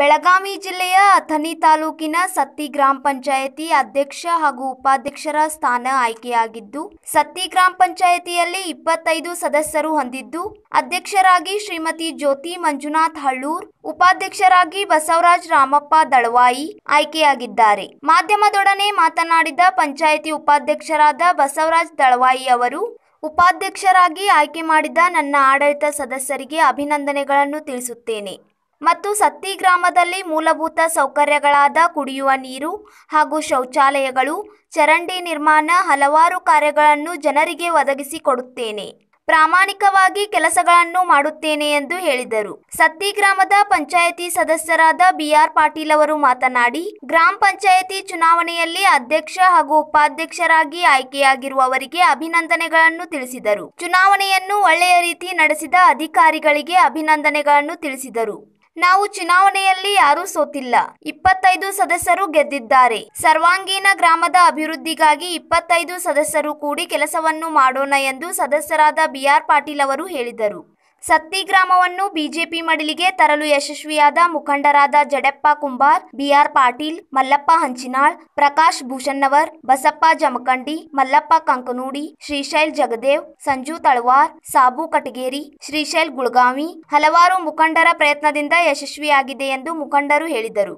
ಬೆಳಗಾವಿ ಜಿಲ್ಲೆಯ ಅಥಣಿ ತಾಲೂಕಿನ ಸತ್ತಿ ಗ್ರಾಮ ಪಂಚಾಯತಿ ಅಧ್ಯಕ್ಷ ಹಾಗೂ ಉಪಾಧ್ಯಕ್ಷರ ಸ್ಥಾನ ಆಯ್ಕೆಯಾಗಿದ್ದು ಸತ್ತಿ ಗ್ರಾಮ ಪಂಚಾಯತಿಯಲ್ಲಿ ಇಪ್ಪತ್ತೈದು ಸದಸ್ಯರು ಹೊಂದಿದ್ದು ಅಧ್ಯಕ್ಷರಾಗಿ ಶ್ರೀಮತಿ ಜ್ಯೋತಿ ಮಂಜುನಾಥ್ ಹಳ್ಳೂರ್ ಉಪಾಧ್ಯಕ್ಷರಾಗಿ ಬಸವರಾಜ್ ರಾಮಪ್ಪ ದಳವಾಯಿ ಆಯ್ಕೆಯಾಗಿದ್ದಾರೆ ಮಾಧ್ಯಮದೊಡನೆ ಮಾತನಾಡಿದ ಪಂಚಾಯಿತಿ ಉಪಾಧ್ಯಕ್ಷರಾದ ಬಸವರಾಜ್ ದಳವಾಯಿ ಅವರು ಉಪಾಧ್ಯಕ್ಷರಾಗಿ ಆಯ್ಕೆ ಮಾಡಿದ ನನ್ನ ಆಡಳಿತ ಸದಸ್ಯರಿಗೆ ಅಭಿನಂದನೆಗಳನ್ನು ತಿಳಿಸುತ್ತೇನೆ ಮತ್ತು ಸತ್ತಿ ಗ್ರಾಮದಲ್ಲಿ ಮೂಲಭೂತ ಸೌಕರ್ಯಗಳಾದ ಕುಡಿಯುವ ನೀರು ಹಾಗೂ ಶೌಚಾಲಯಗಳು ಚರಂಡಿ ನಿರ್ಮಾಣ ಹಲವಾರು ಕಾರ್ಯಗಳನ್ನು ಜನರಿಗೆ ಒದಗಿಸಿಕೊಡುತ್ತೇನೆ ಪ್ರಾಮಾಣಿಕವಾಗಿ ಕೆಲಸಗಳನ್ನು ಮಾಡುತ್ತೇನೆ ಎಂದು ಹೇಳಿದರು ಸತ್ತಿ ಗ್ರಾಮದ ಪಂಚಾಯತಿ ಸದಸ್ಯರಾದ ಬಿಆರ್ ಪಾಟೀಲ್ ಅವರು ಮಾತನಾಡಿ ಗ್ರಾಮ ಪಂಚಾಯತಿ ಚುನಾವಣೆಯಲ್ಲಿ ಅಧ್ಯಕ್ಷ ಹಾಗೂ ಉಪಾಧ್ಯಕ್ಷರಾಗಿ ಆಯ್ಕೆಯಾಗಿರುವವರಿಗೆ ಅಭಿನಂದನೆಗಳನ್ನು ತಿಳಿಸಿದರು ಚುನಾವಣೆಯನ್ನು ಒಳ್ಳೆಯ ರೀತಿ ನಡೆಸಿದ ಅಧಿಕಾರಿಗಳಿಗೆ ಅಭಿನಂದನೆಗಳನ್ನು ತಿಳಿಸಿದರು ನಾವು ಚುನಾವಣೆಯಲ್ಲಿ ಯಾರೂ ಸೋತಿಲ್ಲ ಇಪ್ಪತ್ತೈದು ಸದಸ್ಯರು ಗೆದ್ದಿದ್ದಾರೆ ಸರ್ವಾಂಗೀಣ ಗ್ರಾಮದ ಅಭಿವೃದ್ಧಿಗಾಗಿ ಇಪ್ಪತ್ತೈದು ಸದಸ್ಯರು ಕೂಡಿ ಕೆಲಸವನ್ನು ಮಾಡೋಣ ಎಂದು ಸದಸ್ಯರಾದ ಬಿಆರ್ ಪಾಟೀಲ್ ಅವರು ಹೇಳಿದರು ಸತ್ತಿ ಗ್ರಾಮವನ್ನು ಬಿಜೆಪಿ ಮಡಿಲಿಗೆ ತರಲು ಯಶಸ್ವಿಯಾದ ಮುಖಂಡರಾದ ಜಡೆಪ್ಪ ಕುಂಬಾರ್ ಬಿಆರ್ ಪಾಟೀಲ್ ಮಲ್ಲಪ್ಪ ಹಂಚಿನಾಳ್ ಪ್ರಕಾಶ್ ಭೂಷಣ್ಣವರ್ ಬಸಪ್ಪ ಜಮಖಂಡಿ ಮಲ್ಲಪ್ಪ ಕಂಕನೂಡಿ ಶ್ರೀಶೈಲ್ ಜಗದೇವ್ ಸಂಜು ತಳವಾರ್ ಸಾಬು ಕಟಗೇರಿ ಶ್ರೀಶೈಲ್ ಗುಳಗಾವಿ ಹಲವಾರು ಮುಖಂಡರ ಪ್ರಯತ್ನದಿಂದ ಯಶಸ್ವಿಯಾಗಿದೆ ಎಂದು ಮುಖಂಡರು ಹೇಳಿದರು